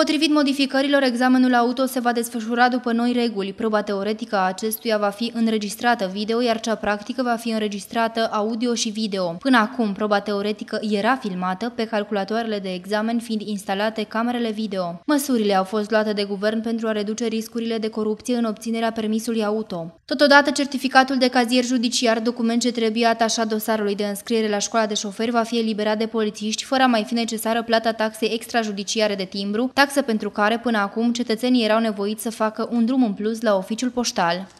Potrivit modificărilor, examenul auto se va desfășura după noi reguli. Proba teoretică a acestuia va fi înregistrată video, iar cea practică va fi înregistrată audio și video. Până acum, proba teoretică era filmată, pe calculatoarele de examen fiind instalate camerele video. Măsurile au fost luate de guvern pentru a reduce riscurile de corupție în obținerea permisului auto. Totodată, certificatul de cazier judiciar, document ce trebuie atașat dosarului de înscriere la școala de șoferi, va fi eliberat de polițiști, fără a mai fi necesară plata taxei extrajudiciare de timbru, tax taxă pentru care până acum cetățenii erau nevoiți să facă un drum în plus la oficiul poștal.